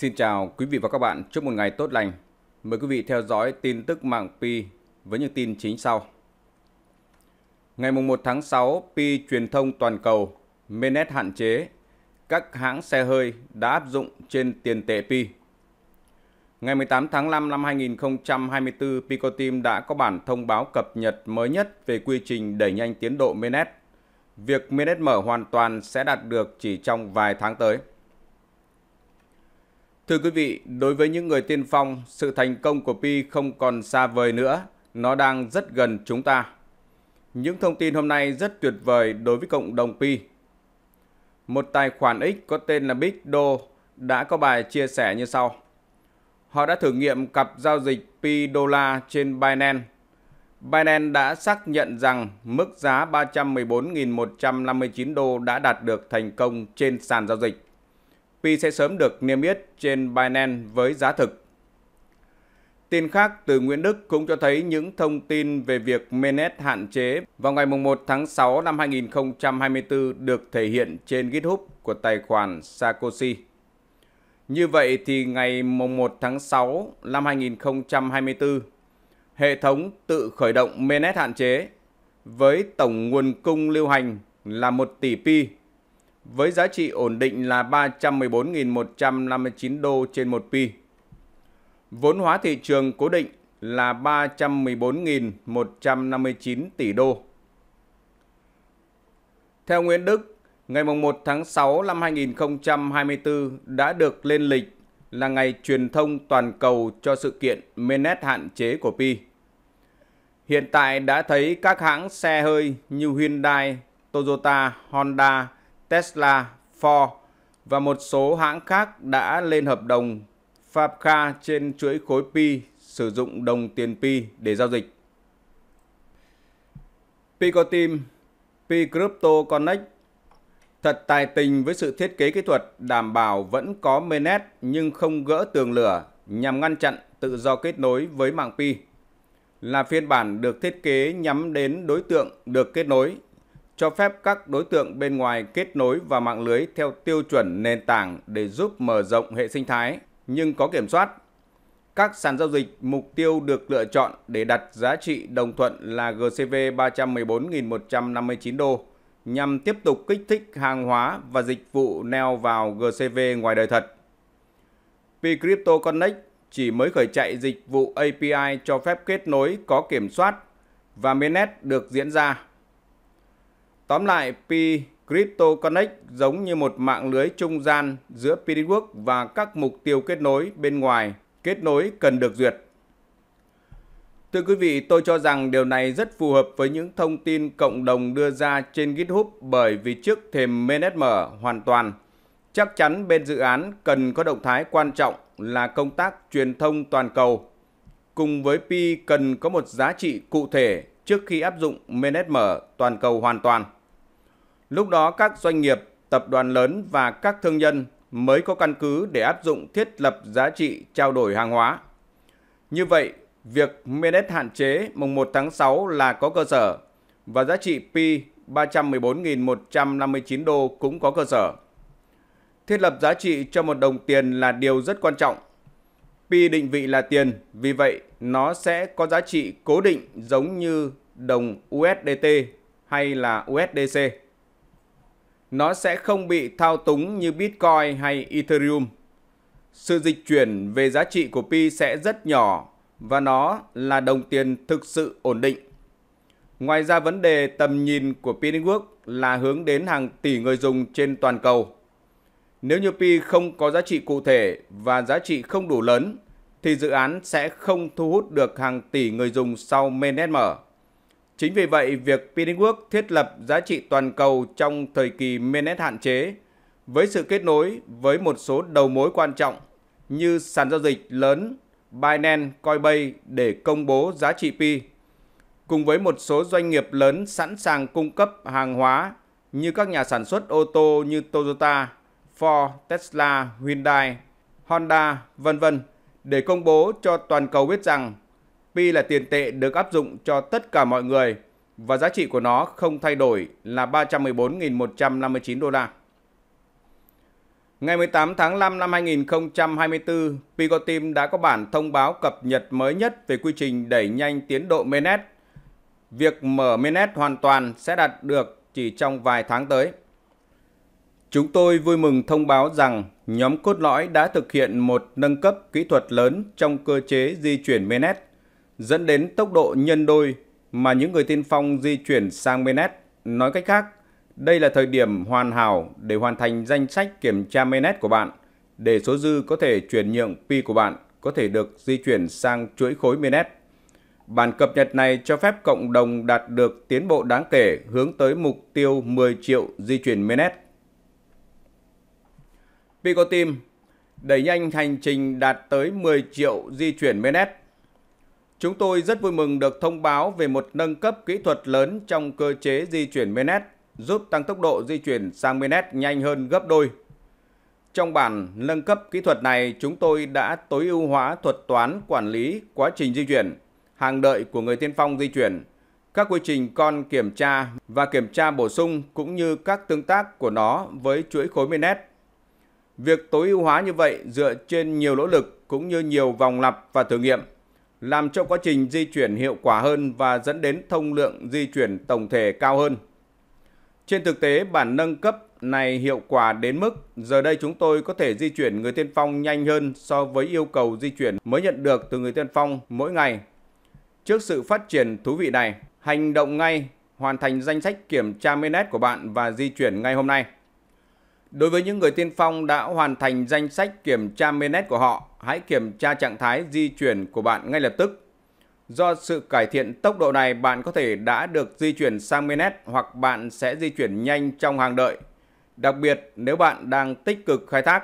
Xin chào quý vị và các bạn. Chúc một ngày tốt lành. Mời quý vị theo dõi tin tức mạng Pi với những tin chính sau. Ngày 1 tháng 6, Pi truyền thông toàn cầu, Menet hạn chế, các hãng xe hơi đã áp dụng trên tiền tệ Pi. Ngày 18 tháng 5 năm 2024, Picoteam đã có bản thông báo cập nhật mới nhất về quy trình đẩy nhanh tiến độ Menet. Việc Menet mở hoàn toàn sẽ đạt được chỉ trong vài tháng tới. Thưa quý vị, đối với những người tiên phong, sự thành công của Pi không còn xa vời nữa, nó đang rất gần chúng ta. Những thông tin hôm nay rất tuyệt vời đối với cộng đồng Pi. Một tài khoản X có tên là Big Do đã có bài chia sẻ như sau. Họ đã thử nghiệm cặp giao dịch Pi đô la trên Binance. Binance đã xác nhận rằng mức giá 314.159 đô đã đạt được thành công trên sàn giao dịch Pi sẽ sớm được niêm yết trên Binance với giá thực. Tin khác từ Nguyễn Đức cũng cho thấy những thông tin về việc Menet hạn chế vào ngày 1 tháng 6 năm 2024 được thể hiện trên GitHub của tài khoản Sakoshi. Như vậy thì ngày 1 tháng 6 năm 2024, hệ thống tự khởi động Menet hạn chế với tổng nguồn cung lưu hành là 1 tỷ pi với giá trị ổn định là 314.159 đô trên 1 pi. Vốn hóa thị trường cố định là 314.159 tỷ đô. Theo Nguyễn Đức, ngày 1 tháng 6 năm 2024 đã được lên lịch là ngày truyền thông toàn cầu cho sự kiện Menet hạn chế của Pi. Hiện tại đã thấy các hãng xe hơi như Hyundai, Toyota, Honda, Tesla, Ford và một số hãng khác đã lên hợp đồng Fabca trên chuỗi khối Pi sử dụng đồng tiền Pi để giao dịch. Pi Picoteam, Pi Crypto Connect thật tài tình với sự thiết kế kỹ thuật đảm bảo vẫn có mainnet nhưng không gỡ tường lửa nhằm ngăn chặn tự do kết nối với mạng Pi. Là phiên bản được thiết kế nhắm đến đối tượng được kết nối cho phép các đối tượng bên ngoài kết nối vào mạng lưới theo tiêu chuẩn nền tảng để giúp mở rộng hệ sinh thái, nhưng có kiểm soát. Các sàn giao dịch mục tiêu được lựa chọn để đặt giá trị đồng thuận là GCV 314.159 đô nhằm tiếp tục kích thích hàng hóa và dịch vụ neo vào GCV ngoài đời thật. Crypto Connect chỉ mới khởi chạy dịch vụ API cho phép kết nối có kiểm soát và mainnet được diễn ra Tóm lại, P Crypto Connect giống như một mạng lưới trung gian giữa Pidwork và các mục tiêu kết nối bên ngoài, kết nối cần được duyệt. Thưa quý vị, tôi cho rằng điều này rất phù hợp với những thông tin cộng đồng đưa ra trên GitHub bởi vì trước thềm mainnet hoàn toàn, chắc chắn bên dự án cần có động thái quan trọng là công tác truyền thông toàn cầu. Cùng với Pi cần có một giá trị cụ thể trước khi áp dụng mainnet toàn cầu hoàn toàn. Lúc đó các doanh nghiệp, tập đoàn lớn và các thương nhân mới có căn cứ để áp dụng thiết lập giá trị trao đổi hàng hóa. Như vậy, việc MEDET hạn chế mùng 1 tháng 6 là có cơ sở và giá trị P 314.159 đô cũng có cơ sở. Thiết lập giá trị cho một đồng tiền là điều rất quan trọng. Pi định vị là tiền, vì vậy nó sẽ có giá trị cố định giống như đồng USDT hay là USDC nó sẽ không bị thao túng như Bitcoin hay Ethereum. Sự dịch chuyển về giá trị của Pi sẽ rất nhỏ và nó là đồng tiền thực sự ổn định. Ngoài ra vấn đề tầm nhìn của Pi Network là hướng đến hàng tỷ người dùng trên toàn cầu. Nếu như Pi không có giá trị cụ thể và giá trị không đủ lớn, thì dự án sẽ không thu hút được hàng tỷ người dùng sau mainnet mở. Chính vì vậy, việc Pinningwork thiết lập giá trị toàn cầu trong thời kỳ mainnet hạn chế với sự kết nối với một số đầu mối quan trọng như sàn giao dịch lớn Binance, Coinbase để công bố giá trị Pi, cùng với một số doanh nghiệp lớn sẵn sàng cung cấp hàng hóa như các nhà sản xuất ô tô như Toyota, Ford, Tesla, Hyundai, Honda, vân vân để công bố cho toàn cầu biết rằng Pi là tiền tệ được áp dụng cho tất cả mọi người và giá trị của nó không thay đổi là 314.159 đô la. Ngày 18 tháng 5 năm 2024, Picotim đã có bản thông báo cập nhật mới nhất về quy trình đẩy nhanh tiến độ Mainnet. Việc mở Mainnet hoàn toàn sẽ đạt được chỉ trong vài tháng tới. Chúng tôi vui mừng thông báo rằng nhóm cốt lõi đã thực hiện một nâng cấp kỹ thuật lớn trong cơ chế di chuyển Mainnet dẫn đến tốc độ nhân đôi mà những người tiên phong di chuyển sang Menet. Nói cách khác, đây là thời điểm hoàn hảo để hoàn thành danh sách kiểm tra Menet của bạn, để số dư có thể chuyển nhượng pi của bạn có thể được di chuyển sang chuỗi khối Menet. Bản cập nhật này cho phép cộng đồng đạt được tiến bộ đáng kể hướng tới mục tiêu 10 triệu di chuyển Menet. Picoteam đẩy nhanh hành trình đạt tới 10 triệu di chuyển Menet Chúng tôi rất vui mừng được thông báo về một nâng cấp kỹ thuật lớn trong cơ chế di chuyển Menet, giúp tăng tốc độ di chuyển sang Menet nhanh hơn gấp đôi. Trong bản nâng cấp kỹ thuật này, chúng tôi đã tối ưu hóa thuật toán quản lý quá trình di chuyển, hàng đợi của người tiên phong di chuyển, các quy trình con kiểm tra và kiểm tra bổ sung cũng như các tương tác của nó với chuỗi khối Menet. Việc tối ưu hóa như vậy dựa trên nhiều nỗ lực cũng như nhiều vòng lặp và thử nghiệm làm cho quá trình di chuyển hiệu quả hơn và dẫn đến thông lượng di chuyển tổng thể cao hơn. Trên thực tế, bản nâng cấp này hiệu quả đến mức giờ đây chúng tôi có thể di chuyển người tiên phong nhanh hơn so với yêu cầu di chuyển mới nhận được từ người tiên phong mỗi ngày. Trước sự phát triển thú vị này, hành động ngay, hoàn thành danh sách kiểm tra mainnet của bạn và di chuyển ngay hôm nay. Đối với những người tiên phong đã hoàn thành danh sách kiểm tra mainnet của họ, hãy kiểm tra trạng thái di chuyển của bạn ngay lập tức. Do sự cải thiện tốc độ này, bạn có thể đã được di chuyển sang mainnet hoặc bạn sẽ di chuyển nhanh trong hàng đợi, đặc biệt nếu bạn đang tích cực khai thác.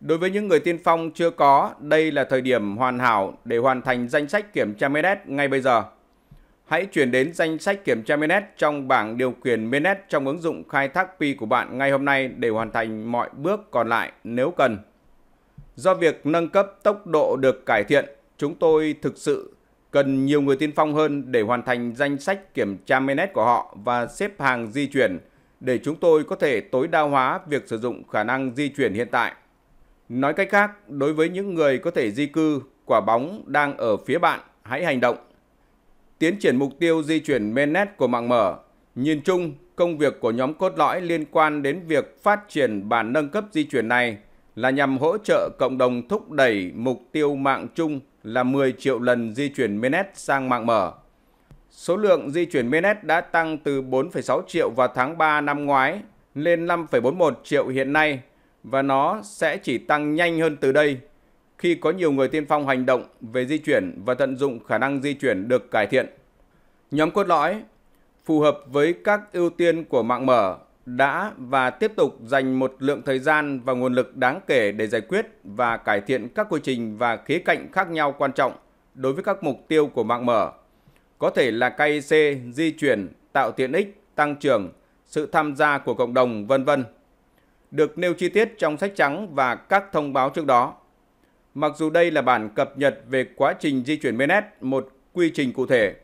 Đối với những người tiên phong chưa có, đây là thời điểm hoàn hảo để hoàn thành danh sách kiểm tra mainnet ngay bây giờ hãy chuyển đến danh sách kiểm tra Mainnet trong bảng điều khiển Mainnet trong ứng dụng khai thác pi của bạn ngay hôm nay để hoàn thành mọi bước còn lại nếu cần. Do việc nâng cấp tốc độ được cải thiện, chúng tôi thực sự cần nhiều người tiên phong hơn để hoàn thành danh sách kiểm tra Mainnet của họ và xếp hàng di chuyển để chúng tôi có thể tối đa hóa việc sử dụng khả năng di chuyển hiện tại. Nói cách khác, đối với những người có thể di cư, quả bóng đang ở phía bạn, hãy hành động tiến triển mục tiêu di chuyển mainnet của mạng mở. Nhìn chung, công việc của nhóm cốt lõi liên quan đến việc phát triển bản nâng cấp di chuyển này là nhằm hỗ trợ cộng đồng thúc đẩy mục tiêu mạng chung là 10 triệu lần di chuyển mainnet sang mạng mở. Số lượng di chuyển mainnet đã tăng từ 4,6 triệu vào tháng 3 năm ngoái lên 5,41 triệu hiện nay và nó sẽ chỉ tăng nhanh hơn từ đây khi có nhiều người tiên phong hành động về di chuyển và tận dụng khả năng di chuyển được cải thiện. Nhóm cốt lõi phù hợp với các ưu tiên của mạng mở đã và tiếp tục dành một lượng thời gian và nguồn lực đáng kể để giải quyết và cải thiện các quy trình và khía cạnh khác nhau quan trọng đối với các mục tiêu của mạng mở. Có thể là KIC, di chuyển, tạo tiện ích, tăng trưởng, sự tham gia của cộng đồng, vân vân. Được nêu chi tiết trong sách trắng và các thông báo trước đó. Mặc dù đây là bản cập nhật về quá trình di chuyển mainnet, một quy trình cụ thể,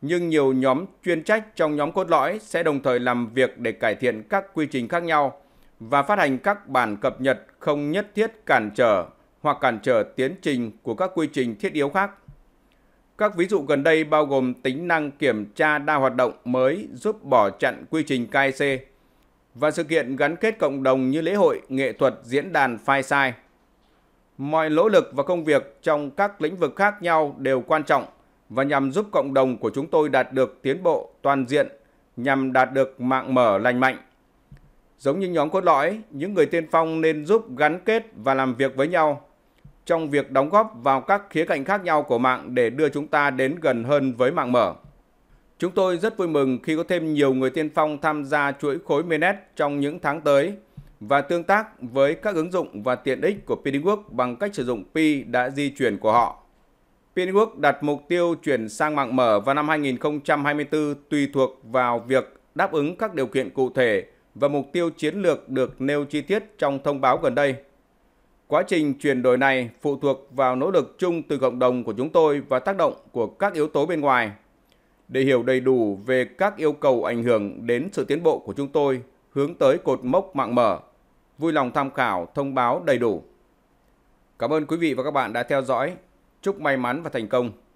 nhưng nhiều nhóm chuyên trách trong nhóm cốt lõi sẽ đồng thời làm việc để cải thiện các quy trình khác nhau và phát hành các bản cập nhật không nhất thiết cản trở hoặc cản trở tiến trình của các quy trình thiết yếu khác. Các ví dụ gần đây bao gồm tính năng kiểm tra đa hoạt động mới giúp bỏ chặn quy trình KIC và sự kiện gắn kết cộng đồng như lễ hội, nghệ thuật, diễn đàn, file size mọi nỗ lực và công việc trong các lĩnh vực khác nhau đều quan trọng và nhằm giúp cộng đồng của chúng tôi đạt được tiến bộ toàn diện nhằm đạt được mạng mở lành mạnh. Giống như nhóm cốt lõi, những người tiên phong nên giúp gắn kết và làm việc với nhau trong việc đóng góp vào các khía cạnh khác nhau của mạng để đưa chúng ta đến gần hơn với mạng mở. Chúng tôi rất vui mừng khi có thêm nhiều người tiên phong tham gia chuỗi khối MENET trong những tháng tới – và tương tác với các ứng dụng và tiện ích của Pinwork bằng cách sử dụng Pi đã di chuyển của họ. Pinwork đặt mục tiêu chuyển sang mạng mở vào năm 2024 tùy thuộc vào việc đáp ứng các điều kiện cụ thể và mục tiêu chiến lược được nêu chi tiết trong thông báo gần đây. Quá trình chuyển đổi này phụ thuộc vào nỗ lực chung từ cộng đồng của chúng tôi và tác động của các yếu tố bên ngoài. Để hiểu đầy đủ về các yêu cầu ảnh hưởng đến sự tiến bộ của chúng tôi hướng tới cột mốc mạng mở, vui lòng tham khảo thông báo đầy đủ. Cảm ơn quý vị và các bạn đã theo dõi. Chúc may mắn và thành công!